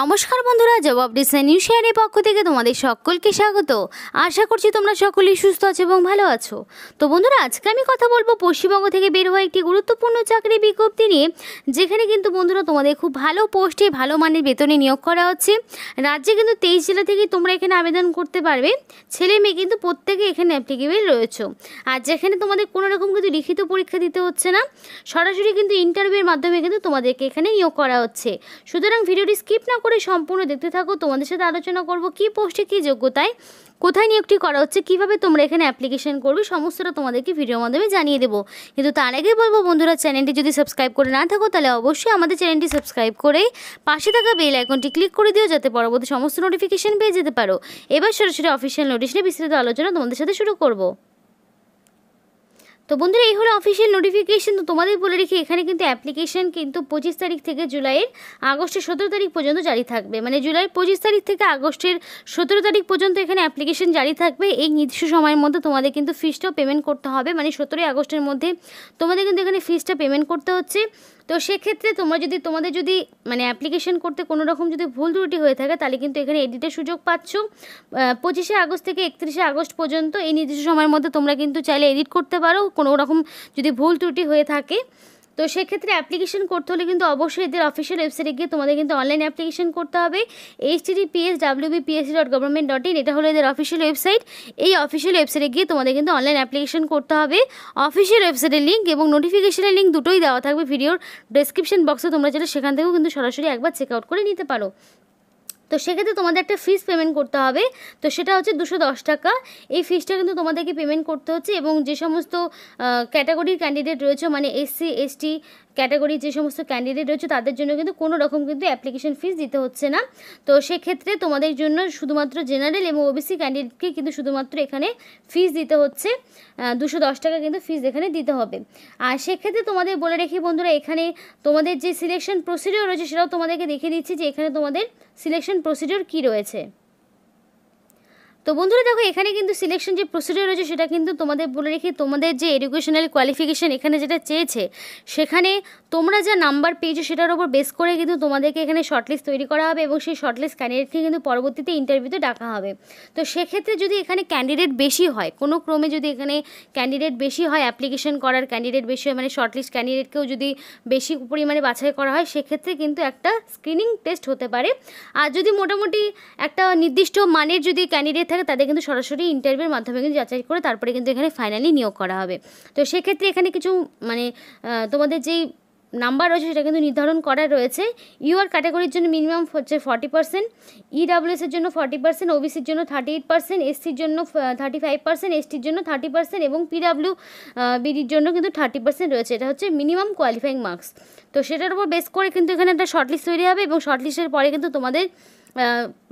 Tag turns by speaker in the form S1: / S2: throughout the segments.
S1: নমস্কার বন্ধুরা জবাব ডিসাইন নিউ শেয়ারের পক্ষ থেকে তোমাদের সকলকে স্বাগত আশা করছি তোমরা সকলেই সুস্থ আছো এবং ভালো আছো তো বন্ধুরা আজকে আমি কথা বলবো পশ্চিমবঙ্গ থেকে বের হওয়া একটি গুরুত্বপূর্ণ চাকরি বিজ্ঞপ্তি নিয়ে যেখানে কিন্তু বন্ধুরা তোমাদের খুব ভালো পোস্টে ভালো মানের বেতনে নিয়োগ করা হচ্ছে রাজ্যে কিন্তু তেইশ জেলা থেকে তোমরা এখানে আবেদন করতে পারবে ছেলে মেয়ে কিন্তু প্রত্যেকে এখানে অ্যাপ্লিকেবল রয়েছে আর যেখানে তোমাদের কোনো রকম কিন্তু লিখিত পরীক্ষা দিতে হচ্ছে না সরাসরি কিন্তু ইন্টারভিউয়ের মাধ্যমে কিন্তু তোমাদেরকে এখানে নিয়োগ করা হচ্ছে সুতরাং ভিডিওটি স্কিপ না করে সম্পূর্ণ দেখতে থাকো তোমাদের সাথে আলোচনা করব কি পোস্টে কি যোগ্যতায় কোথায় নিয়োগটি করা হচ্ছে কিভাবে তোমরা এখানে অ্যাপ্লিকেশন করবে সমস্তটা তোমাদেরকে ভিডিওর মাধ্যমে জানিয়ে দেবো কিন্তু তার আগে বলবো বন্ধুরা চ্যানেলটি যদি সাবস্ক্রাইব করে না থাকো তাহলে অবশ্যই আমাদের চ্যানেলটি সাবস্ক্রাইব করে পাশে থাকা বেল আইকনটি ক্লিক করে দিও যাতে পরবর্তী সমস্ত নোটিফিকেশান পেয়ে যেতে পারো এবার সরাসরি অফিসিয়াল নোটিশ নিয়ে বিস্তারিত আলোচনা তোমাদের সাথে শুরু করবো তো বন্ধুরা এই হলো অফিসিয়াল নোটিফিকেশন তো তোমাদের বলে রেখে এখানে কিন্তু অ্যাপ্লিকেশন কিন্তু পঁচিশ তারিখ থেকে জুলাইয়ের আগস্টের সতেরো তারিখ পর্যন্ত জারি থাকবে মানে জুলাইয়ের পঁচিশ তারিখ থেকে আগস্টের সতেরো তারিখ পর্যন্ত এখানে অ্যাপ্লিকেশন জারি থাকবে এই নির্দিষ্ট সময়ের মধ্যে তোমাদের কিন্তু ফিজটাও পেমেন্ট করতে হবে মানে সতেরোই আগস্টের মধ্যে তোমাদের কিন্তু এখানে ফিজটা পেমেন্ট করতে হচ্ছে তো সেক্ষেত্রে তোমরা যদি তোমাদের যদি মানে অ্যাপ্লিকেশন করতে কোনো রকম যদি ভুল ত্রুটি হয়ে থাকে তাহলে কিন্তু এখানে এডিটের সুযোগ পাচ্ছ পঁচিশে আগস্ট থেকে একত্রিশে আগস্ট পর্যন্ত এই নির্দিষ্ট সময়ের মধ্যে তোমরা কিন্তু চাইলে এডিট করতে পারো কোনো রকম যদি ভুল ত্রুটি হয়ে থাকে তো সেক্ষেত্রে অ্যাপ্লিকেশন করতে হলে কিন্তু অবশ্যই এদের অফিসিয়াল ওয়েবসাইটে গিয়ে তোমাদের কিন্তু অনলাইন অ্যাপ্লিকেশন করতে হবে H PS WBPSC dot government dot in এটা হলো এদের অফিসিয়াল ওয়েবসাইট এই অফিসিয়াল ওয়েবসাইটে গিয়ে তোমাদের কিন্তু অনলাইন অ্যাপ্লিকেশন করতে হবে অফিসিয়াল ওয়েবসাইটের লিঙ্ক এবং নোটিফিকেশনের লিঙ্ক দুটোই দেওয়া থাকবে ভিডিওর ডেসক্রিপশন বক্সে তোমরা যেটা সেখান থেকেও কিন্তু সরাসরি একবার চেক আউট করে নিতে পারো তো সেক্ষেত্রে তোমাদের একটা ফিস পেমেন্ট করতে হবে তো সেটা হচ্ছে দুশো দশ টাকা এই ফিসটা কিন্তু তোমাদেরকে পেমেন্ট করতে হচ্ছে এবং যে সমস্ত ক্যাটাগরির ক্যান্ডিডেট রয়েছে মানে এসসি এসটি ক্যাটাগরির যে সমস্ত ক্যান্ডিডেট রয়েছে তাদের জন্য কিন্তু কোনো রকম কিন্তু অ্যাপ্লিকেশন ফিস দিতে হচ্ছে না তো সেক্ষেত্রে তোমাদের জন্য শুধুমাত্র জেনারেল এবং ওবিসি ক্যান্ডিডেটকে কিন্তু শুধুমাত্র এখানে ফিস দিতে হচ্ছে দুশো দশ টাকা কিন্তু ফিস এখানে দিতে হবে আর সেক্ষেত্রে তোমাদের বলে রেখি বন্ধুরা এখানে তোমাদের যে সিলেকশন প্রসিডিওর রয়েছে সেটাও তোমাদেরকে দেখিয়ে দিচ্ছি যে এখানে তোমাদের সিলেকশন প্রসিডিওর কী রয়েছে তো বন্ধুরা দেখো এখানে কিন্তু সিলেকশন যে প্রসিডিওর রয়েছে সেটা কিন্তু তোমাদের বলে রেখে তোমাদের যে এডুকেশনাল কোয়ালিফিকেশান এখানে যেটা চেয়েছে সেখানে তোমরা যা নাম্বার পেয়েছো সেটার ওপর বেস করে কিন্তু তোমাদেরকে এখানে শর্টলিস্ট তৈরি করা হবে এবং সেই শর্টলিস্ট ক্যান্ডিডেটকে কিন্তু পরবর্তীতে ইন্টারভিউতে ডাকা হবে তো সেক্ষেত্রে যদি এখানে ক্যান্ডিডেট বেশি হয় কোনো ক্রমে যদি এখানে ক্যান্ডিডেট বেশি হয় অ্যাপ্লিকেশন করার ক্যান্ডিডেট বেশি হয় মানে শর্টলিস্ট ক্যান্ডিডেটকেও যদি বেশি পরিমাণে বাছাই করা হয় সেক্ষেত্রে কিন্তু একটা স্ক্রিনিং টেস্ট হতে পারে আর যদি মোটামুটি একটা নির্দিষ্ট মানের যদি ক্যান্ডিডেট থাকে তাদের কিন্তু সরাসরি ইন্টারভিউর মাধ্যমে কিন্তু যাচাই করে তারপরে কিন্তু এখানে ফাইনালি নিয়োগ করা হবে তো সেক্ষেত্রে এখানে কিছু মানে তোমাদের যেই নাম্বার রয়েছে সেটা কিন্তু নির্ধারণ করা রয়েছে ইউআর ক্যাটাগরির জন্য মিনিমাম হচ্ছে ফর্টি পার্সেন্ট ইডাব্লিউএসের জন্য ফর্টি পার্সেন্ট ওবিসির জন্য থার্টি এইট পার্সেন্ট এসসির জন্য থার্টি ফাইভ পার্সেন্ট এসটির জন্য থার্টি পার্সেন্ট এবং পিডাব্লিউ বিডির জন্য কিন্তু থার্টি পার্সেন্ট রয়েছে এটা হচ্ছে মিনিমাম কোয়ালিফাইং মার্কস তো সেটার উপর বেস করে কিন্তু এখানে একটা শর্টলিস্ট তৈরি হবে এবং শর্টলিস্টের পরে কিন্তু তোমাদের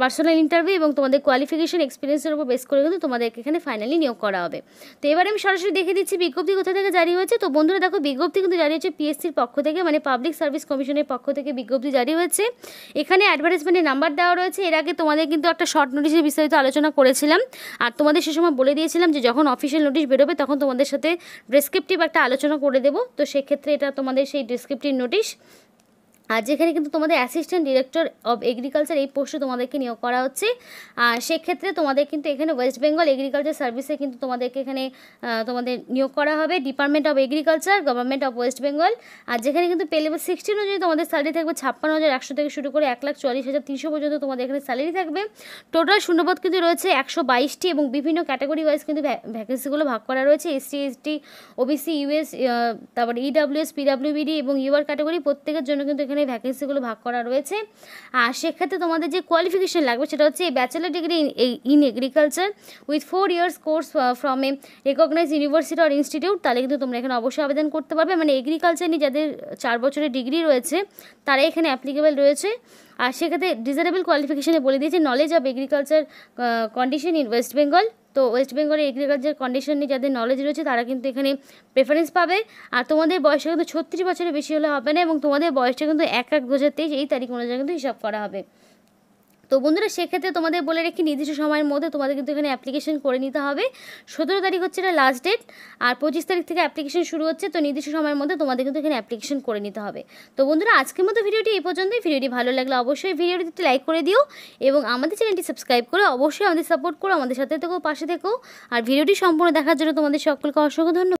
S1: পার্সোনাল ইন্টারভিউ এবং তোমাদের কোয়ালিফিকেশন এক্সপিরিয়েন্সের উপর বেস করে কিন্তু তোমাদেরকে এখানে ফাইনালি নিয়োগ করা হবে তো এবার আমি সরাসরি দেখে দিচ্ছি বিজ্ঞপ্তি কোথা থেকে জারি হয়েছে তো বন্ধুরা দেখো বিজ্ঞপ্তি কিন্তু জারি হয়েছে পিএসসির পক্ষ থেকে মানে পাবলিক সার্ভিস কমিশনের পক্ষ থেকে বিজ্ঞপ্তি জারি হয়েছে এখানে অ্যাডভার্টাইজমেন্টের নাম্বার দেওয়া রয়েছে এর আগে তোমাদের কিন্তু একটা শর্ট নোটিশে বিস্তারিত আলোচনা করেছিলাম আর তোমাদের সে সময় বলে দিয়েছিলাম যে যখন অফিসিয়াল নোটিশ বেরোবে তখন তোমাদের সাথে ডেসক্রিপটিভ একটা আলোচনা করে দেবো তো সেক্ষেত্রে এটা তোমাদের সেই ডেসক্রিপটিভ নোটিশ আর যেখানে কিন্তু তোমাদের অ্যাসিস্ট্যান্ট ডিরেক্টর অব এগ্রিকালচার এই পোস্টে তোমাদেরকে নিয়োগ করা হচ্ছে আর সেক্ষেত্রে তোমাদের কিন্তু এখানে ওয়েস্ট বেঙ্গল এগ্রিকালচার সার্ভিসে কিন্তু তোমাদেরকে এখানে তোমাদের নিয়োগ করা হবে department of agriculture government of West Bengal আর যেখানে কিন্তু পে লেভেল সিক্সটিন অনুযায়ী তোমাদের স্যালারি থাকবে ছাপ্পান্ন হাজার একশো থেকে শুরু করে এক লাখ চল্লিশ হাজার তিনশো পর্যন্ত তোমাদের এখানে স্যালারি থাকবে টোটাল শূন্যপদ কিন্তু রয়েছে একশো বাইশটি এবং বিভিন্ন ক্যাটাগরি ওয়াইজ কিন্তু ভ্যাকেন্সিগুলো ভাগ করা রয়েছে এসসি এসটি ওবিসি ইউএস তারপর ইডাব্লিউএস পিডাব্লিউবিডি এবং ইউআর ক্যাটাগরি প্রত্যেকের জন্য কিন্তু এখানে এই ভ্যাকেন্সিগুলো ভাগ করা রয়েছে আর সেক্ষেত্রে তোমাদের যে কোয়ালিফিকেশান লাগবে সেটা হচ্ছে এই bachelor degree in agriculture with four years course from a recognise university আর ইনস্টিটিউট তাহলে কিন্তু তোমরা এখানে অবশ্যই আবেদন করতে পারবে মানে এগ্রিকালচার নিয়ে যাদের চার বছরের ডিগ্রি রয়েছে তারা এখানে অ্যাপ্লিকেবল রয়েছে আর সেক্ষেত্রে ডিজারেবল কোয়ালিফিকেশানে বলে দিয়েছে knowledge of agriculture condition in West Bengal তো ওয়েস্ট বেঙ্গলের এগ্রিকালচার কন্ডিশন নিয়ে যাদের নলেজ রয়েছে তারা কিন্তু এখানে প্রেফারেন্স পাবে আর তোমাদের বয়সটা কিন্তু ছত্রিশ বছরের বেশি হলে হবে না এবং তোমাদের বয়সটা কিন্তু এক এক দু হাজার তেইশ এই তারিখ অনুযায়ী কিন্তু হিসাব করা হবে তো বন্ধুরা সেক্ষেত্রে তোমাদের বলে রেখি নির্দিষ্ট সময়ের মধ্যে তোমাদের কিন্তু এখানে অ্যাপ্লিকেশন করে নিতে হবে সতেরো তারিখ হচ্ছে এটা লাস্ট ডেট আর পঁচিশ তারিখ থেকে অ্যাপ্লিকেশন শুরু হচ্ছে তো নির্দিষ্ট সময়ের মধ্যে তোমাদের কিন্তু এখানে অ্যাপ্লিকেশন করে নিতে হবে তো বন্ধুরা আজকের মতো ভিডিওটি এই পর্যন্তই ভিডিওটি ভালো লাগলে অবশ্যই ভিডিওটি একটি লাইক করে দিও এবং আমাদের চ্যানেলটি সাবস্ক্রাইব করে অবশ্যই আমাদের সাপোর্ট করো আমাদের সাথে থেকেও পাশে থেকো আর ভিডিওটি সম্পূর্ণ দেখার জন্য তোমাদের সকলকে অসংখ্য ধন্যবাদ